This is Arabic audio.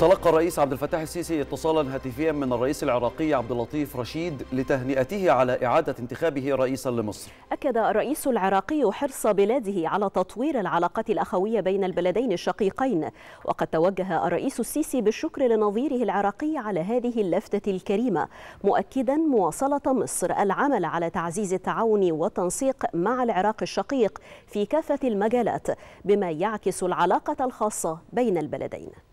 تلقى الرئيس عبد الفتاح السيسي اتصالا هاتفيا من الرئيس العراقي عبد اللطيف رشيد لتهنئته على إعادة انتخابه رئيسا لمصر. أكد الرئيس العراقي حرص بلاده على تطوير العلاقات الأخوية بين البلدين الشقيقين، وقد توجه الرئيس السيسي بالشكر لنظيره العراقي على هذه اللفتة الكريمة، مؤكدا مواصلة مصر العمل على تعزيز التعاون والتنسيق مع العراق الشقيق في كافة المجالات، بما يعكس العلاقة الخاصة بين البلدين.